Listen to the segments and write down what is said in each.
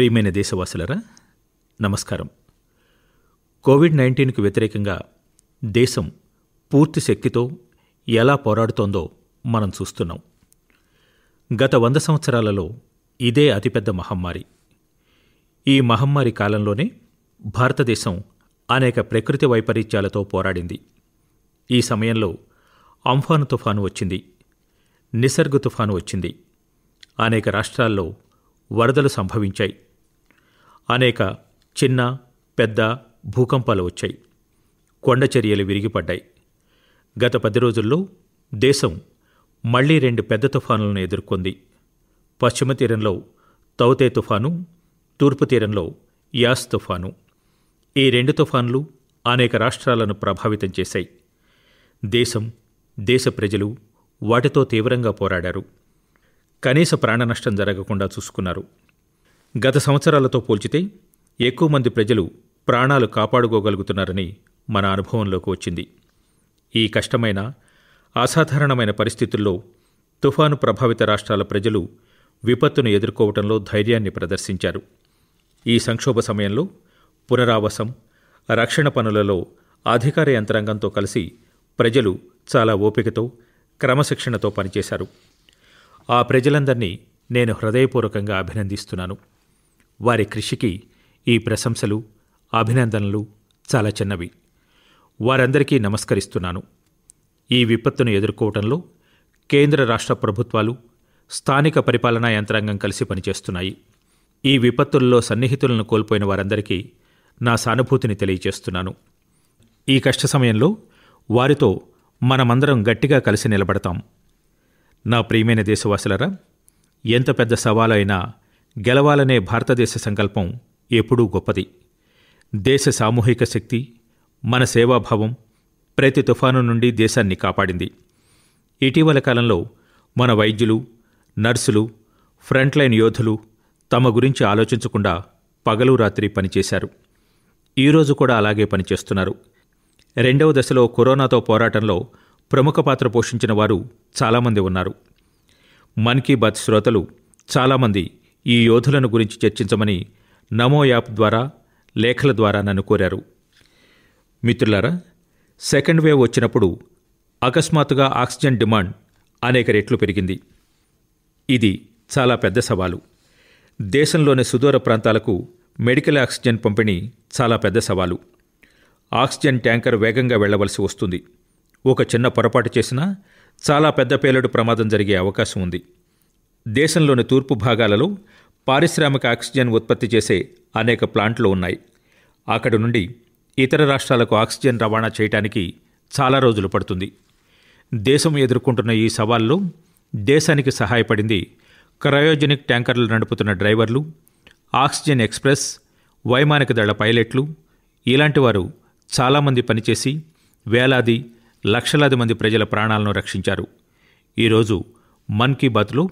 ప్రియమైన దేశవాసులరా నమస్కారం కోవిడ్ నైన్టీన్కు వ్యతిరేకంగా దేశం పూర్తి శక్తితో ఎలా పోరాడుతోందో మనం చూస్తున్నాం గత వంద సంవత్సరాలలో ఇదే అతిపెద్ద మహమ్మారి ఈ మహమ్మారి కాలంలోనే భారతదేశం అనేక ప్రకృతి వైపరీత్యాలతో పోరాడింది ఈ సమయంలో అంఫాను తుఫాను వచ్చింది నిసర్గ తుఫాను వచ్చింది అనేక రాష్ట్రాల్లో వరదలు సంభవించాయి అనేక చిన్న పెద్ద భూకంపాలు వచ్చాయి కొండచర్యలు విరిగిపడ్డాయి గత పది రోజుల్లో దేశం మళ్లీ రెండు పెద్ద తుఫానులను ఎదుర్కొంది పశ్చిమ తీరంలో తౌతే తుఫాను తూర్పు తీరంలో యాస్ తుఫాను ఈ రెండు తుఫాన్లు అనేక రాష్ట్రాలను ప్రభావితం చేశాయి దేశం దేశ ప్రజలు వాటితో తీవ్రంగా పోరాడారు కనీస ప్రాణనష్టం జరగకుండా చూసుకున్నారు గత సంవత్సరాలతో పోల్చితే ఎక్కువ మంది ప్రజలు ప్రాణాలు కాపాడుకోగలుగుతున్నారని మన అనుభవంలోకి వచ్చింది ఈ కష్టమైన అసాధారణమైన పరిస్థితుల్లో తుఫాను ప్రభావిత రాష్ట్రాల ప్రజలు విపత్తును ఎదుర్కోవడంలో ధైర్యాన్ని ప్రదర్శించారు ఈ సంక్షోభ సమయంలో పునరావాసం రక్షణ పనులలో అధికార యంత్రాంగంతో కలిసి ప్రజలు చాలా ఓపికతో క్రమశిక్షణతో పనిచేశారు ఆ ప్రజలందరినీ నేను హృదయపూర్వకంగా అభినందిస్తున్నాను వారి కృషికి ఈ ప్రశంసలు అభినందనలు చాలా చిన్నవి వారందరికీ నమస్కరిస్తున్నాను ఈ విపత్తును ఎదుర్కోవడంలో కేంద్ర రాష్ట్ర ప్రభుత్వాలు స్థానిక పరిపాలనా యంత్రాంగం కలిసి పనిచేస్తున్నాయి ఈ విపత్తుల్లో సన్నిహితులను కోల్పోయిన వారందరికీ నా సానుభూతిని తెలియచేస్తున్నాను ఈ కష్ట సమయంలో వారితో మనమందరం గట్టిగా కలిసి నిలబడతాం నా ప్రియమైన దేశవాసులరా ఎంత పెద్ద సవాలు అయినా గెలవాలనే భారతదేశ సంకల్పం ఎప్పుడూ గొప్పది దేశ సామూహిక శక్తి మన సేవాభావం ప్రతి తుఫాను నుండి దేశాన్ని కాపాడింది ఇటీవల కాలంలో మన వైద్యులు నర్సులు ఫ్రంట్లైన్ యోధులు తమ గురించి ఆలోచించకుండా పగలు రాత్రి పనిచేశారు ఈరోజు కూడా అలాగే పనిచేస్తున్నారు రెండవ దశలో కరోనాతో పోరాటంలో ప్రముఖ పాత్ర పోషించిన వారు చాలామంది ఉన్నారు మన్ కీ బాత్ శ్రోతలు చాలామంది ఈ యోధులను గురించి చర్చించమని నమో యాప్ ద్వారా లేఖల ద్వారా నన్ను కోరారు మిత్రులారా సెకండ్ వేవ్ వచ్చినప్పుడు అకస్మాత్తుగా ఆక్సిజన్ డిమాండ్ అనేక రెట్లు పెరిగింది ఇది చాలా పెద్ద సవాలు దేశంలోని సుదూర ప్రాంతాలకు మెడికల్ ఆక్సిజన్ పంపిణీ చాలా పెద్ద సవాలు ఆక్సిజన్ ట్యాంకర్ వేగంగా వెళ్లవలసి వస్తుంది ఒక చిన్న పొరపాటు చేసినా చాలా పెద్ద పేలుడు ప్రమాదం జరిగే అవకాశం ఉంది దేశంలోని తూర్పు భాగాలలో పారిశ్రామిక ఆక్సిజన్ ఉత్పత్తి చేసే అనేక ప్లాంట్లు ఉన్నాయి అక్కడి నుండి ఇతర రాష్ట్రాలకు ఆక్సిజన్ రవాణా చేయటానికి చాలా రోజులు పడుతుంది దేశం ఎదుర్కొంటున్న ఈ సవాల్లో దేశానికి సహాయపడింది క్రయోజెనిక్ ట్యాంకర్లు నడుపుతున్న డ్రైవర్లు ఆక్సిజన్ ఎక్స్ప్రెస్ వైమానిక దళ పైలట్లు ఇలాంటి వారు చాలామంది పనిచేసి వేలాది లక్షలాది మంది ప్రజల ప్రాణాలను రక్షించారు ఈరోజు మన్ కీ బాత్లో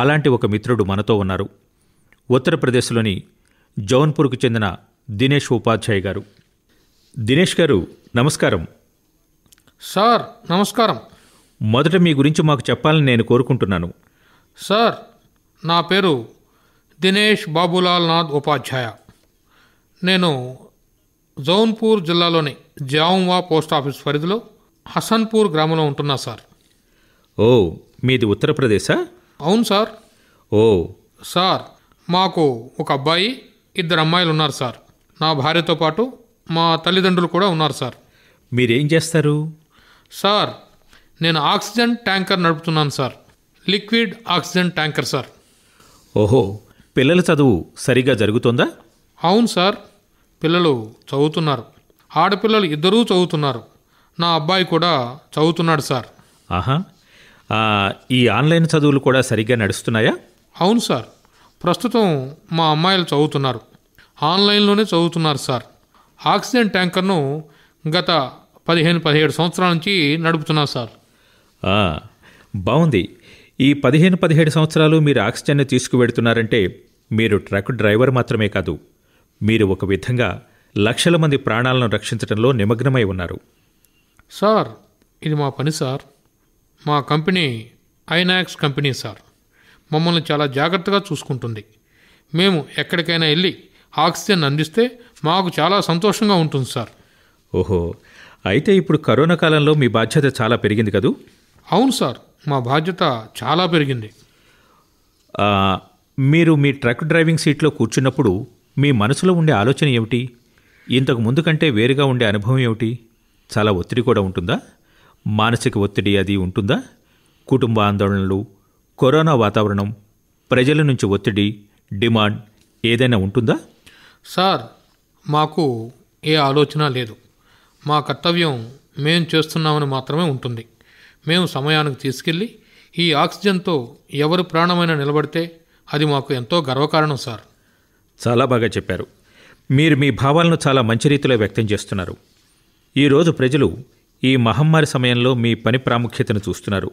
అలాంటి ఒక మిత్రుడు మనతో ఉన్నారు ఉత్తరప్రదేశ్లోని జౌన్పూర్కు చెందిన దినేష్ ఉపాధ్యాయ గారు దినేష్ గారు నమస్కారం సార్ నమస్కారం మొదట మీ గురించి మాకు చెప్పాలని నేను కోరుకుంటున్నాను సార్ నా పేరు దినేష్ బాబులాల్ నాథ్ ఉపాధ్యాయ నేను జౌన్పూర్ జిల్లాలోని జావువా పోస్ట్ ఆఫీస్ పరిధిలో హసన్పూర్ గ్రామంలో ఉంటున్నా సార్ ఓ మీది ఉత్తరప్రదేశా అవును సార్ ఓ సార్ మాకు ఒక అబ్బాయి ఇద్దరు అమ్మాయిలు ఉన్నారు సార్ నా భార్యతో పాటు మా తల్లిదండ్రులు కూడా ఉన్నారు సార్ మీరేం చేస్తారు సార్ నేను ఆక్సిజన్ ట్యాంకర్ నడుపుతున్నాను sir liquid oxygen tanker sir ఓహో పిల్లల చదువు సరిగా జరుగుతుందా అవును సార్ పిల్లలు చదువుతున్నారు ఆడపిల్లలు ఇద్దరూ చదువుతున్నారు నా అబ్బాయి కూడా చదువుతున్నాడు సార్ ఆహా ఈ ఆన్లైన్ చదువులు కూడా సరిగ్గా నడుస్తున్నాయా అవును సార్ ప్రస్తుతం మా అమ్మాయిలు చదువుతున్నారు ఆన్లైన్లోనే చదువుతున్నారు సార్ ఆక్సిజన్ ట్యాంకర్ను గత పదిహేను పదిహేడు సంవత్సరాల నుంచి నడుపుతున్నారు సార్ బాగుంది ఈ పదిహేను పదిహేడు సంవత్సరాలు మీరు ఆక్సిజన్ను తీసుకువెడుతున్నారంటే మీరు ట్రక్ డ్రైవర్ మాత్రమే కాదు మీరు ఒక విధంగా లక్షల మంది ప్రాణాలను రక్షించడంలో నిమగ్నమై ఉన్నారు సార్ ఇది మా పని సార్ మా కంపెనీ ఐనాక్స్ కంపెనీ సార్ మమ్మల్ని చాలా జాగ్రత్తగా చూసుకుంటుంది మేము ఎక్కడికైనా వెళ్ళి ఆక్సిజన్ అందిస్తే మాకు చాలా సంతోషంగా ఉంటుంది సార్ ఓహో అయితే ఇప్పుడు కరోనా కాలంలో మీ బాధ్యత చాలా పెరిగింది కదూ అవును సార్ మా బాధ్యత చాలా పెరిగింది మీరు మీ ట్రక్ డ్రైవింగ్ సీట్లో కూర్చున్నప్పుడు మీ మనసులో ఉండే ఆలోచన ఏమిటి ఇంతకు ముందు కంటే వేరుగా ఉండే అనుభవం ఏమిటి చాలా ఒత్తిడి కూడా ఉంటుందా మానసిక ఒత్తిడి అది ఉంటుందా కుటుంబ ఆందోళనలు కరోనా వాతావరణం ప్రజల నుంచి ఒత్తిడి డిమాండ్ ఏదైనా ఉంటుందా సార్ మాకు ఏ ఆలోచన లేదు మా కర్తవ్యం మేము చేస్తున్నామని మాత్రమే ఉంటుంది మేము సమయానికి తీసుకెళ్ళి ఈ ఆక్సిజన్తో ఎవరు ప్రాణమైనా నిలబడితే అది మాకు ఎంతో గర్వకారణం సార్ చాలా బాగా చెప్పారు మీరు మీ భావాలను చాలా మంచి రీతిలో వ్యక్తం చేస్తున్నారు ఈరోజు ప్రజలు ఈ మహమ్మారి సమయంలో మీ పని ప్రాముఖ్యతను చూస్తున్నారు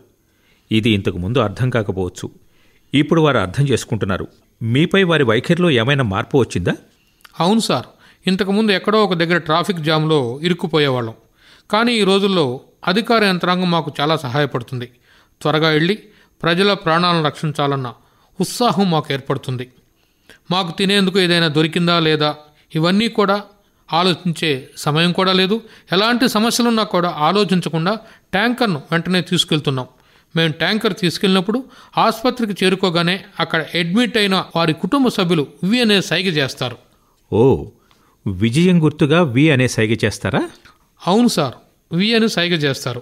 ఇది ఇంతకుముందు అర్థం కాకపోవచ్చు ఇప్పుడు వారు అర్థం చేసుకుంటున్నారు మీపై వారి వైఖరిలో ఏమైనా మార్పు వచ్చిందా అవును సార్ ఇంతకుముందు ఎక్కడో ఒక దగ్గర ట్రాఫిక్ జామ్లో ఇరుక్కుపోయేవాళ్ళం కానీ ఈ రోజుల్లో అధికార యంత్రాంగం మాకు చాలా సహాయపడుతుంది త్వరగా వెళ్ళి ప్రజల ప్రాణాలను రక్షించాలన్న ఉత్సాహం మాకు ఏర్పడుతుంది మాకు తినేందుకు ఏదైనా దొరికిందా లేదా ఇవన్నీ కూడా ఆలోచించే సమయం కూడా లేదు ఎలాంటి సమస్యలున్నా కూడా ఆలోచించకుండా ట్యాంకర్ను వెంటనే తీసుకెళ్తున్నాం మేము ట్యాంకర్ తీసుకెళ్ళినప్పుడు ఆసుపత్రికి చేరుకోగానే అక్కడ అడ్మిట్ అయిన వారి కుటుంబ సభ్యులు వి అనే సైగ చేస్తారు ఓ విజయం గుర్తుగా వి అనే సైగ చేస్తారా అవును సార్ వి అని సైగ చేస్తారు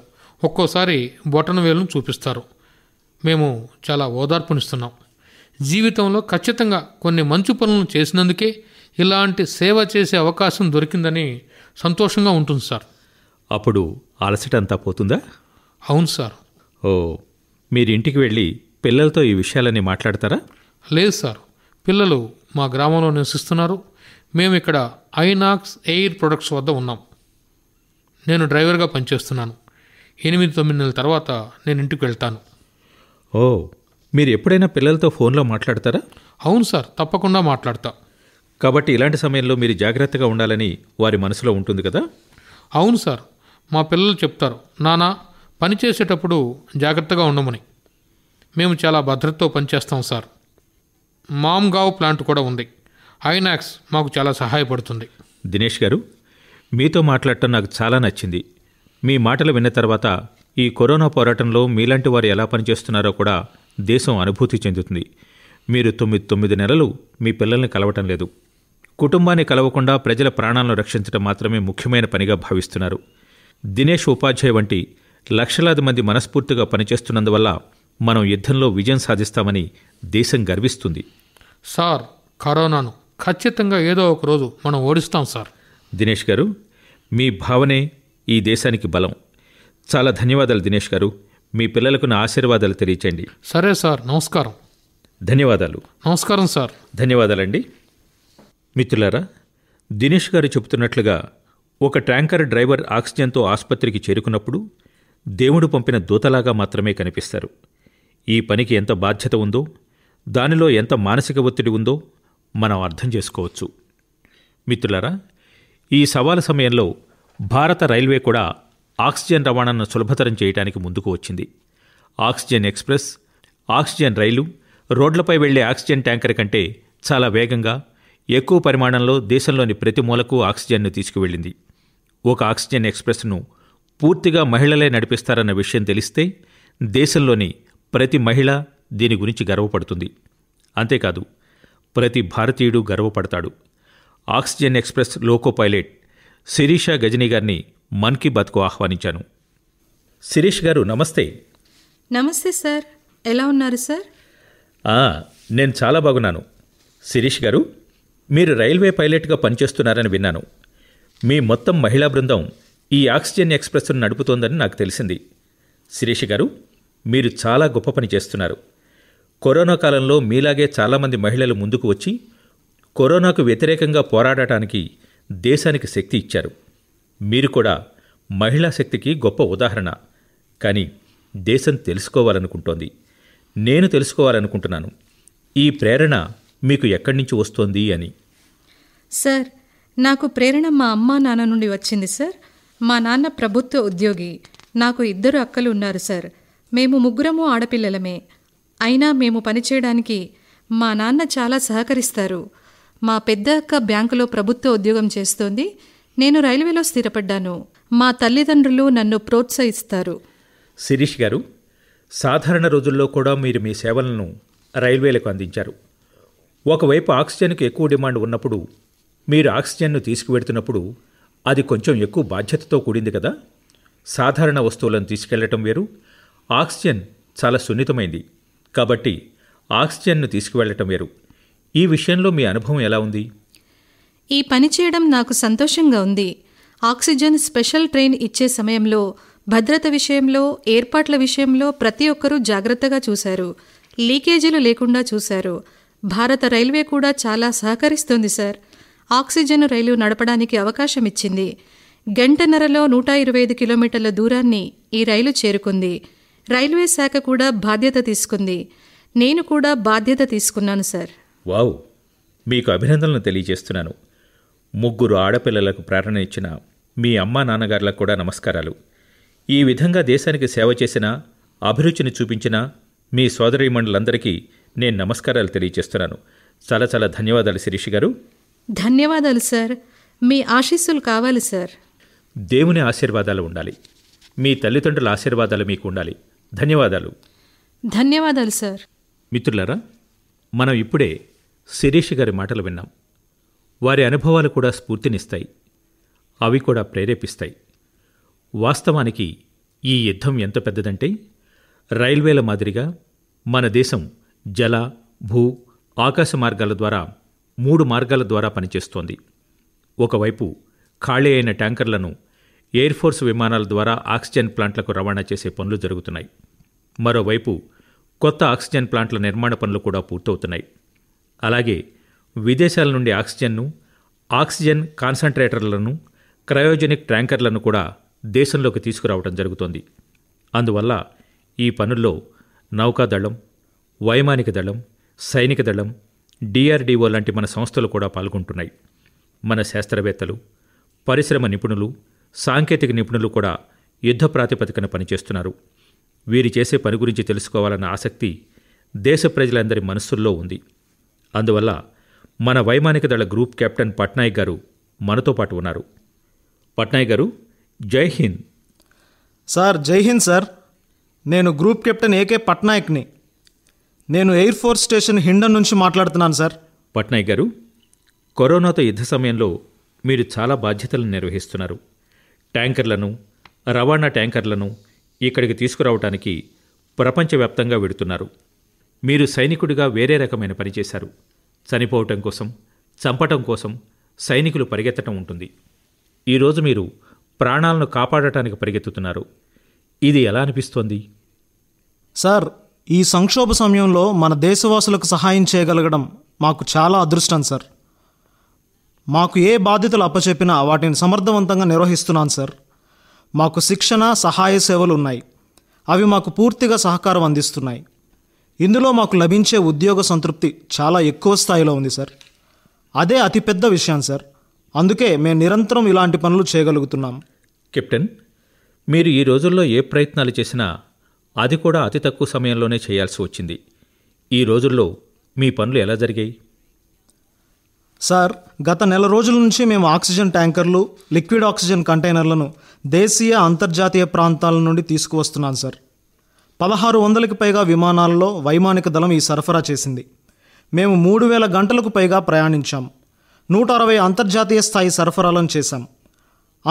ఒక్కోసారి బొటన వేలును చూపిస్తారు మేము చాలా ఓదార్పునిస్తున్నాం జీవితంలో ఖచ్చితంగా కొన్ని మంచి పనులను చేసినందుకే ఇలాంటి సేవ చేసే అవకాశం దొరికిందని సంతోషంగా ఉంటుంది సార్ అప్పుడు అలసట అంతా పోతుందా అవును సార్ ఓ మీరు ఇంటికి వెళ్ళి పిల్లలతో ఈ విషయాలని మాట్లాడతారా లేదు సార్ పిల్లలు మా గ్రామంలో నివసిస్తున్నారు మేము ఇక్కడ ఐనాక్స్ ఎయిర్ ప్రొడక్ట్స్ వద్ద ఉన్నాం నేను డ్రైవర్గా పనిచేస్తున్నాను ఎనిమిది తొమ్మిది నెలల తర్వాత నేను ఇంటికి వెళ్తాను ఓ మీరు ఎప్పుడైనా పిల్లలతో ఫోన్లో మాట్లాడతారా అవును సార్ తప్పకుండా మాట్లాడతా కాబట్టి ఇలాంటి సమయంలో మీరు జాగ్రత్తగా ఉండాలని వారి మనసులో ఉంటుంది కదా అవును సార్ మా పిల్లలు చెప్తారు నానా పని చేసేటప్పుడు జాగ్రత్తగా ఉండమని మేము చాలా భద్రతతో పనిచేస్తాం సార్ మామ్గావ్ ప్లాంట్ కూడా ఉంది ఐనాక్స్ మాకు చాలా సహాయపడుతుంది దినేష్ గారు మీతో మాట్లాడటం నాకు చాలా నచ్చింది మీ మాటలు విన్న తర్వాత ఈ కరోనా పోరాటంలో మీలాంటి వారు ఎలా పనిచేస్తున్నారో కూడా దేశం అనుభూతి చెందుతుంది మీరు తొమ్మిది తొమ్మిది నెలలు మీ పిల్లల్ని కలవటం లేదు కుటుంబాన్ని కలవకుండా ప్రజల ప్రాణాలను రక్షించడం మాత్రమే ముఖ్యమైన పనిగా భావిస్తున్నారు దినేష్ ఉపాధ్యాయ్ వంటి లక్షలాది మంది మనస్ఫూర్తిగా పనిచేస్తున్నందువల్ల మనం యుద్ధంలో విజయం సాధిస్తామని దేశం గర్విస్తుంది సార్ కరోనాను ఖచ్చితంగా ఏదో ఒక రోజు మనం ఓడిస్తాం సార్ దినేష్ గారు మీ భావనే ఈ దేశానికి బలం చాలా ధన్యవాదాలు దినేష్ గారు మీ పిల్లలకు నా ఆశీర్వాదాలు తెలియచండి సరే సార్ నమస్కారం ధన్యవాదాలు నమస్కారం సార్ ధన్యవాదాలండి మిత్రులారా దినేష్ గారు చెబుతున్నట్లుగా ఒక ట్యాంకర్ డ్రైవర్ ఆక్సిజన్తో ఆసుపత్రికి చేరుకున్నప్పుడు దేవుడు పంపిన దూతలాగా మాత్రమే కనిపిస్తారు ఈ పనికి ఎంత బాధ్యత ఉందో దానిలో ఎంత మానసిక ఒత్తిడి ఉందో మనం అర్థం చేసుకోవచ్చు మిత్రులారా ఈ సవాల సమయంలో భారత రైల్వే కూడా ఆక్సిజన్ రవాణాను సులభతరం చేయడానికి ముందుకు వచ్చింది ఆక్సిజన్ ఎక్స్ప్రెస్ ఆక్సిజన్ రైలు రోడ్లపై వెళ్లే ఆక్సిజన్ ట్యాంకర్ కంటే చాలా వేగంగా ఎక్కువ పరిమాణంలో దేశంలోని ప్రతి మూలకు ఆక్సిజన్ను తీసుకువెళ్ళింది ఒక ఆక్సిజన్ ఎక్స్ప్రెస్ను పూర్తిగా మహిళలే నడిపిస్తారన్న విషయం తెలిస్తే దేశంలోని ప్రతి మహిళ దీని గురించి గర్వపడుతుంది అంతేకాదు ప్రతి భారతీయుడు గర్వపడతాడు oxygen express loco pilot Sirisha Gajani గారిని మన్ కీ బాత్కు ఆహ్వానించాను శిరీష్ గారు నమస్తే నమస్తే సార్ ఎలా ఉన్నారు సార్ నేను చాలా బాగున్నాను శిరీష్ గారు మీరు రైల్వే పైలట్గా పనిచేస్తున్నారని విన్నాను మీ మొత్తం మహిళా బృందం ఈ ఆక్సిజన్ ఎక్స్ప్రెస్ను నడుపుతోందని నాకు తెలిసింది శిరీష గారు మీరు చాలా గొప్ప పని చేస్తున్నారు కరోనా కాలంలో మీలాగే చాలామంది మహిళలు ముందుకు వచ్చి కరోనాకు వ్యతిరేకంగా పోరాడటానికి దేశానికి శక్తి ఇచ్చారు మీరు కూడా మహిళా శక్తికి గొప్ప ఉదాహరణ కానీ దేశం తెలుసుకోవాలనుకుంటోంది నేను తెలుసుకోవాలనుకుంటున్నాను ఈ ప్రేరణ మీకు ఎక్కడి నుంచి వస్తోంది అని సార్ నాకు ప్రేరణ మా అమ్మ నాన్న నుండి వచ్చింది సార్ మా నాన్న ప్రభుత్వ ఉద్యోగి నాకు ఇద్దరు అక్కలు ఉన్నారు సార్ మేము ముగ్గురము ఆడపిల్లలమే అయినా మేము పనిచేయడానికి మా నాన్న చాలా సహకరిస్తారు మా పెద్ద అక్క బ్యాంకులో ప్రభుత్వ ఉద్యోగం చేస్తోంది నేను రైల్వేలో స్థిరపడ్డాను మా తల్లిదండ్రులు నన్ను ప్రోత్సహిస్తారు శిరీష్ గారు సాధారణ రోజుల్లో కూడా మీరు మీ సేవలను రైల్వేలకు అందించారు ఒకవైపు ఆక్సిజన్కు ఎక్కువ డిమాండ్ ఉన్నప్పుడు మీరు ఆక్సిజన్ను తీసుకువెడుతున్నప్పుడు అది కొంచెం ఎక్కువ బాధ్యతతో కూడింది కదా సాధారణ వస్తువులను తీసుకెళ్లటం వేరు ఆక్సిజన్ చాలా సున్నితమైంది కాబట్టి ఆక్సిజన్ను తీసుకువెళ్లటం వేరు ఈ విషయంలో మీ అనుభవం ఎలా ఉంది ఈ పని చేయడం నాకు సంతోషంగా ఉంది ఆక్సిజన్ స్పెషల్ ట్రైన్ ఇచ్చే సమయంలో భద్రత విషయంలో ఏర్పాట్ల విషయంలో ప్రతి ఒక్కరూ జాగ్రత్తగా చూశారు లీకేజీలు లేకుండా చూశారు భారత రైల్వే కూడా చాలా సహకరిస్తుంది సార్ ఆక్సిజన్ రైలు నడపడానికి అవకాశం ఇచ్చింది గంటన్నరలో నూట ఇరవై ఐదు కిలోమీటర్ల దూరాన్ని ఈ రైలు చేరుకుంది రైల్వే శాఖ కూడా బాధ్యత తీసుకుంది నేను కూడా బాధ్యత తీసుకున్నాను సార్ వావ్ మీకు అభినందనలు తెలియజేస్తున్నాను ముగ్గురు ఆడపిల్లలకు ప్రేరణ ఇచ్చిన మీ అమ్మా నాన్నగారులకు కూడా నమస్కారాలు ఈ విధంగా దేశానికి సేవ చేసిన అభిరుచిని చూపించిన మీ సోదరీమణులందరికీ నేను నమస్కారాలు తెలియజేస్తున్నాను చాలా చాలా ధన్యవాదాలు శిరీష్ గారు ధన్యవాదాలు సార్ మీ ఆశీస్సులు కావాలి సార్ దేవుని ఆశీర్వాదాలు ఉండాలి మీ తల్లిదండ్రుల ఆశీర్వాదాలు మీకు ఉండాలి ధన్యవాదాలు ధన్యవాదాలు సార్ మిత్రులారా మనం ఇప్పుడే శిరీష్ గారి మాటలు విన్నాం వారి అనుభవాలు కూడా స్ఫూర్తినిస్తాయి అవి కూడా ప్రేరేపిస్తాయి వాస్తవానికి ఈ యుద్ధం ఎంత పెద్దదంటే రైల్వేల మాదిరిగా మన దేశం జల భూ ఆకాశ మార్గాల ద్వారా మూడు మార్గాల ద్వారా పనిచేస్తోంది ఒకవైపు ఖాళీ అయిన ట్యాంకర్లను ఎయిర్ ఫోర్స్ విమానాల ద్వారా ఆక్సిజన్ ప్లాంట్లకు రవాణా చేసే పనులు జరుగుతున్నాయి మరోవైపు కొత్త ఆక్సిజన్ ప్లాంట్ల నిర్మాణ పనులు కూడా పూర్తవుతున్నాయి అలాగే విదేశాల నుండి ఆక్సిజన్ను ఆక్సిజన్ కాన్సంట్రేటర్లను క్రయోజెనిక్ ట్యాంకర్లను కూడా దేశంలోకి తీసుకురావడం జరుగుతోంది అందువల్ల ఈ పనుల్లో నౌకాదళం వైమానిక దళం సైనిక దళం డిఆర్డీఓ లాంటి మన సంస్థలు కూడా పాల్గొంటున్నాయి మన శాస్త్రవేత్తలు పరిశ్రమ నిపుణులు సాంకేతిక నిపుణులు కూడా యుద్ధ ప్రాతిపదికన పనిచేస్తున్నారు వీరి చేసే పని గురించి తెలుసుకోవాలన్న ఆసక్తి దేశ ప్రజలందరి మనస్సుల్లో ఉంది అందువల్ల మన వైమానిక దళ గ్రూప్ కెప్టెన్ పట్నాయక్ గారు మనతో పాటు ఉన్నారు పట్నాయక్ గారు జై హింద్ సార్ జై హింద్ సార్ నేను గ్రూప్ కెప్టెన్ ఏకే పట్నాయక్ని నేను ఎయిర్ ఫోర్స్ స్టేషన్ హిండన్ నుంచి మాట్లాడుతున్నాను సార్ పట్నాయక్ గారు కరోనాతో యుద్ధ సమయంలో మీరు చాలా బాధ్యతలను నిర్వహిస్తున్నారు ట్యాంకర్లను రవాణా ట్యాంకర్లను ఇక్కడికి తీసుకురావటానికి ప్రపంచవ్యాప్తంగా వెడుతున్నారు మీరు సైనికుడిగా వేరే రకమైన పనిచేశారు చనిపోవటం కోసం చంపటం కోసం సైనికులు పరిగెత్తటం ఉంటుంది ఈరోజు మీరు ప్రాణాలను కాపాడటానికి పరిగెత్తుతున్నారు ఇది ఎలా అనిపిస్తోంది సార్ ఈ సంక్షోభ సమయంలో మన దేశవాసులకు సహాయం చేయగలగడం మాకు చాలా అదృష్టం సార్ మాకు ఏ బాధ్యతలు అప్పచెప్పినా వాటిని సమర్థవంతంగా నిర్వహిస్తున్నాను సార్ మాకు శిక్షణ సహాయ సేవలు ఉన్నాయి అవి మాకు పూర్తిగా సహకారం అందిస్తున్నాయి ఇందులో మాకు లభించే ఉద్యోగ సంతృప్తి చాలా ఎక్కువ స్థాయిలో ఉంది సార్ అదే అతిపెద్ద విషయం సార్ అందుకే మేము నిరంతరం ఇలాంటి పనులు చేయగలుగుతున్నాం కెప్టెన్ మీరు ఈ రోజుల్లో ఏ ప్రయత్నాలు చేసినా అది కూడా అతి తక్కువ సమయంలోనే చేయాల్సి వచ్చింది ఈ రోజుల్లో మీ పనులు ఎలా జరిగాయి సార్ గత నెల రోజుల నుంచి మేము ఆక్సిజన్ ట్యాంకర్లు లిక్విడ్ ఆక్సిజన్ కంటైనర్లను దేశీయ అంతర్జాతీయ ప్రాంతాల నుండి తీసుకువస్తున్నాను సార్ పదహారు వందలకు పైగా విమానాల్లో వైమానిక దళం ఈ సరఫరా చేసింది మేము మూడు వేల గంటలకు పైగా ప్రయాణించాం నూట అరవై అంతర్జాతీయ స్థాయి సరఫరాలను చేశాం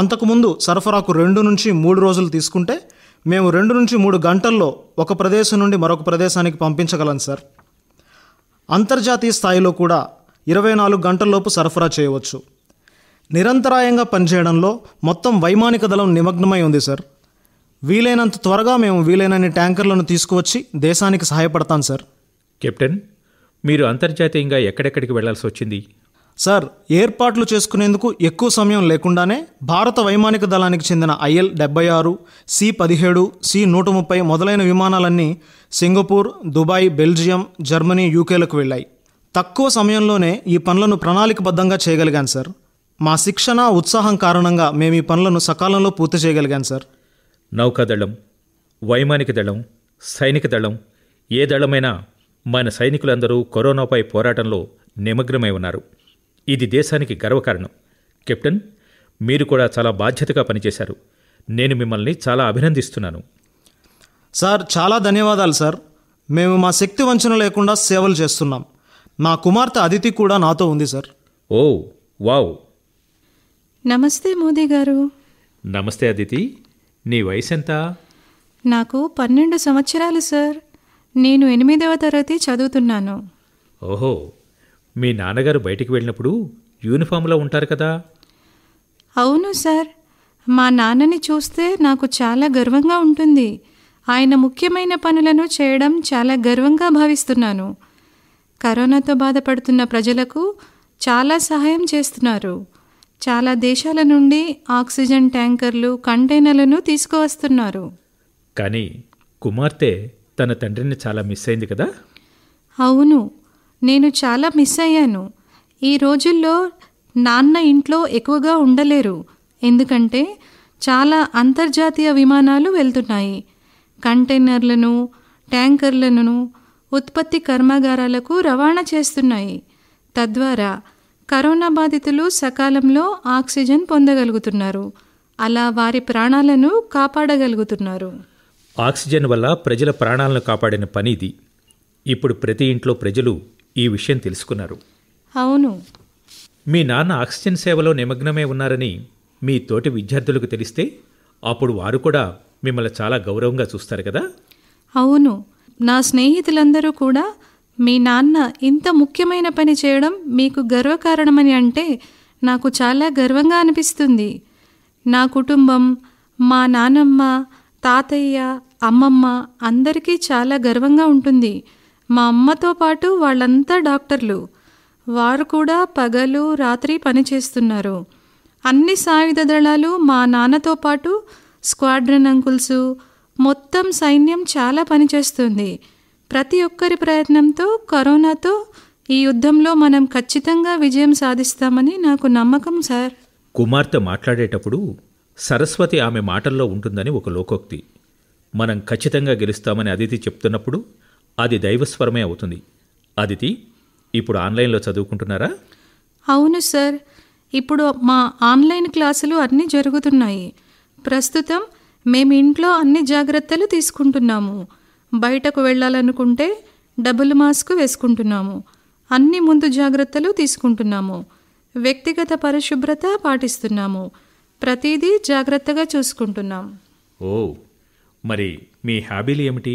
అంతకుముందు సరఫరాకు రెండు నుంచి మూడు రోజులు తీసుకుంటే మేము రెండు నుంచి మూడు గంటల్లో ఒక ప్రదేశం నుండి మరొక ప్రదేశానికి పంపించగలం సార్ అంతర్జాతీయ స్థాయిలో కూడా ఇరవై నాలుగు గంటల్లోపు సరఫరా చేయవచ్చు నిరంతరాయంగా పనిచేయడంలో మొత్తం వైమానిక దళం నిమగ్నమై ఉంది సార్ వీలైనంత త్వరగా మేము వీలైనన్ని ట్యాంకర్లను తీసుకువచ్చి దేశానికి సహాయపడతాం సార్ కెప్టెన్ మీరు అంతర్జాతీయంగా ఎక్కడెక్కడికి వెళ్లాల్సి వచ్చింది సార్ ఏర్పాట్లు చేసుకునేందుకు ఎక్కువ సమయం లేకుండానే భారత వైమానిక దళానికి చెందిన ఐఎల్ డెబ్బై ఆరు సి పదిహేడు సి నూట ముప్పై మొదలైన విమానాలన్నీ సింగపూర్ దుబాయ్ బెల్జియం జర్మనీ యూకేలకు వెళ్ళాయి తక్కువ సమయంలోనే ఈ పనులను ప్రణాళికబద్ధంగా చేయగలిగాను సార్ మా శిక్షణ ఉత్సాహం కారణంగా మేము ఈ పనులను సకాలంలో పూర్తి చేయగలిగాం సార్ నౌకాదళం వైమానిక దళం సైనిక దళం ఏ దళమైనా మన సైనికులందరూ కరోనాపై పోరాటంలో నిమగ్నమై ఉన్నారు ఇది దేశానికి గర్వకారణం కెప్టెన్ మీరు కూడా చాలా బాధ్యతగా పనిచేశారు నేను మిమ్మల్ని చాలా అభినందిస్తున్నాను సార్ చాలా ధన్యవాదాలు సార్ మేము మా శక్తి వంచన లేకుండా సేవలు చేస్తున్నాం మా కుమార్తె అదితి కూడా నాతో ఉంది సార్ ఓ వావ్ నమస్తే మోదీ గారు నమస్తే అదితి నీ వయసు ఎంత నాకు పన్నెండు సంవత్సరాలు సార్ నేను ఎనిమిదవ తరగతి చదువుతున్నాను ఓహో మీ నాన్నగారు బయటికి వెళ్ళినప్పుడు యూనిఫామ్లో ఉంటారు కదా అవును సార్ మా నాన్నని చూస్తే నాకు చాలా గర్వంగా ఉంటుంది ఆయన ముఖ్యమైన పనులను చేయడం చాలా గర్వంగా భావిస్తున్నాను కరోనాతో బాధపడుతున్న ప్రజలకు చాలా సహాయం చేస్తున్నారు చాలా దేశాల నుండి ఆక్సిజన్ ట్యాంకర్లు కంటైనర్లను తీసుకువస్తున్నారు కానీ కుమార్తె తన తండ్రిని చాలా మిస్ అయింది కదా అవును నేను చాలా మిస్ అయ్యాను ఈ రోజుల్లో నాన్న ఇంట్లో ఎక్కువగా ఉండలేరు ఎందుకంటే చాలా అంతర్జాతీయ విమానాలు వెళ్తున్నాయి కంటైనర్లను ట్యాంకర్లను ఉత్పత్తి కర్మాగారాలకు రవాణా చేస్తున్నాయి తద్వారా కరోనా బాధితులు సకాలంలో ఆక్సిజన్ పొందగలుగుతున్నారు అలా వారి ప్రాణాలను కాపాడగలుగుతున్నారు ఆక్సిజన్ వల్ల ప్రజల ప్రాణాలను కాపాడిన పని ఇది ఇప్పుడు ప్రతి ఇంట్లో ప్రజలు ఈ విషయం తెలుసుకున్నారు అవును మీ నాన్న ఆక్సిజన్ సేవలో నిమగ్నమై ఉన్నారని మీ తోటి విద్యార్థులకు తెలిస్తే అప్పుడు వారు కూడా మిమ్మల్ని చాలా గౌరవంగా చూస్తారు కదా అవును నా స్నేహితులందరూ కూడా మీ నాన్న ఇంత ముఖ్యమైన పని చేయడం మీకు గర్వకారణమని అంటే నాకు చాలా గర్వంగా అనిపిస్తుంది నా కుటుంబం మా నానమ్మ తాతయ్య అమ్మమ్మ అందరికీ చాలా గర్వంగా ఉంటుంది మా అమ్మతో పాటు వాళ్ళంతా డాక్టర్లు వారు కూడా పగలు రాత్రి పనిచేస్తున్నారు అన్ని సాయుధ దళాలు మా నాన్నతో పాటు స్క్వాడ్రన్ అంకుల్స్ మొత్తం సైన్యం చాలా పనిచేస్తుంది ప్రతి ఒక్కరి ప్రయత్నంతో కరోనాతో ఈ యుద్ధంలో మనం ఖచ్చితంగా విజయం సాధిస్తామని నాకు నమ్మకం సార్ కుమార్తె మాట్లాడేటప్పుడు సరస్వతి ఆమె మాటల్లో ఉంటుందని ఒక లోకోక్తి మనం ఖచ్చితంగా గెలుస్తామని అదితి చెప్తున్నప్పుడు అది దైవస్వరమే అవుతుంది అదితి ఇప్పుడు ఆన్లైన్లో చదువుకుంటున్నారా అవును సార్ ఇప్పుడు మా ఆన్లైన్ క్లాసులు అన్నీ జరుగుతున్నాయి ప్రస్తుతం మేము ఇంట్లో అన్ని జాగ్రత్తలు తీసుకుంటున్నాము బయటకు వెళ్ళాలనుకుంటే డబుల్ మాస్క్ వేసుకుంటున్నాము అన్ని ముందు జాగ్రత్తలు తీసుకుంటున్నాము వ్యక్తిగత పరిశుభ్రత పాటిస్తున్నాము ప్రతిదీ జాగ్రత్తగా చూసుకుంటున్నాం ఓ మరి మీ హ్యాబీలు ఏమిటి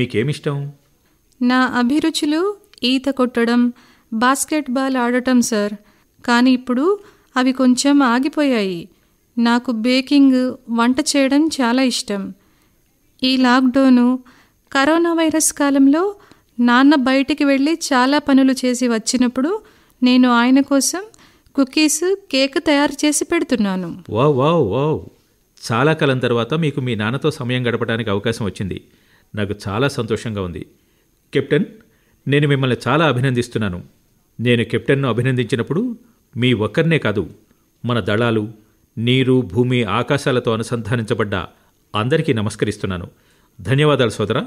మీకేమిష్టం నా అభిరుచులు ఈత కొట్టడం బాస్కెట్బాల్ ఆడటం సార్ కానీ ఇప్పుడు అవి కొంచెం ఆగిపోయాయి నాకు బేకింగ్ వంట చేయడం చాలా ఇష్టం ఈ లాక్డౌను కరోనా వైరస్ కాలంలో నాన్న బయటికి వెళ్ళి చాలా పనులు చేసి వచ్చినప్పుడు నేను ఆయన కోసం కుకీస్ కేక్ తయారు చేసి పెడుతున్నాను వావ్ వావ్ చాలా కాలం తర్వాత మీకు మీ నాన్నతో సమయం గడపడానికి అవకాశం వచ్చింది నాకు చాలా సంతోషంగా ఉంది కెప్టెన్ నేను మిమ్మల్ని చాలా అభినందిస్తున్నాను నేను కెప్టెన్ను అభినందించినప్పుడు మీ ఒక్కరినే కాదు మన దళాలు నీరు భూమి ఆకాశాలతో అనుసంధానించబడ్డ అందరికీ నమస్కరిస్తున్నాను ధన్యవాదాలు సోదరా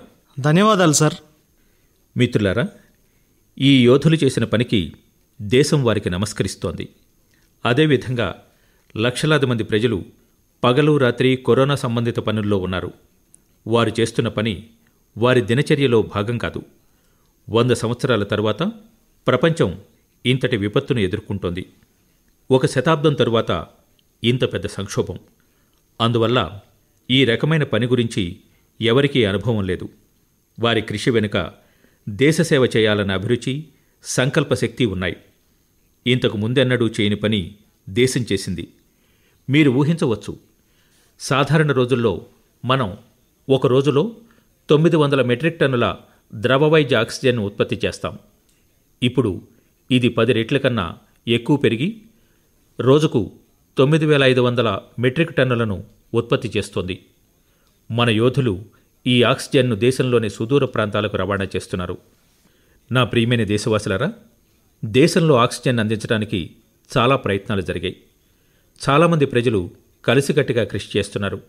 ధన్యవాదాలు సార్ మిత్రులారా ఈ యోధులు చేసిన పనికి దేశం వారికి నమస్కరిస్తోంది అదేవిధంగా లక్షలాది మంది ప్రజలు పగలు రాత్రి కరోనా సంబంధిత పనుల్లో ఉన్నారు వారు చేస్తున్న పని వారి దినచర్యలో భాగం కాదు వంద సంవత్సరాల తరువాత ప్రపంచం ఇంతటి విపత్తును ఎదుర్కొంటోంది ఒక శతాబ్దం తరువాత ఇంత పెద్ద సంక్షోభం అందువల్ల ఈ రకమైన పని గురించి ఎవరికీ అనుభవం లేదు వారి కృషి వెనుక దేశసేవ చేయాలన్న అభిరుచి సంకల్పశక్తి ఉన్నాయి ఇంతకు ముందెన్నడూ చేయని పని దేశం చేసింది మీరు ఊహించవచ్చు సాధారణ రోజుల్లో మనం ఒక రోజులో తొమ్మిది వందల మెట్రిక్ టన్నుల ద్రవవైద్య ఆక్సిజన్ను ఉత్పత్తి చేస్తాం ఇప్పుడు ఇది పది రెట్ల కన్నా ఎక్కువ పెరిగి రోజుకు తొమ్మిది వేల ఐదు వందల మెట్రిక్ టన్నులను ఉత్పత్తి చేస్తోంది మన యోధులు ఈ ఆక్సిజన్ను దేశంలోని సుదూర ప్రాంతాలకు రవాణా చేస్తున్నారు నా ప్రియమైన దేశవాసులరా దేశంలో ఆక్సిజన్ అందించడానికి చాలా ప్రయత్నాలు జరిగాయి చాలామంది ప్రజలు కలిసికట్టుగా కృషి చేస్తున్నారు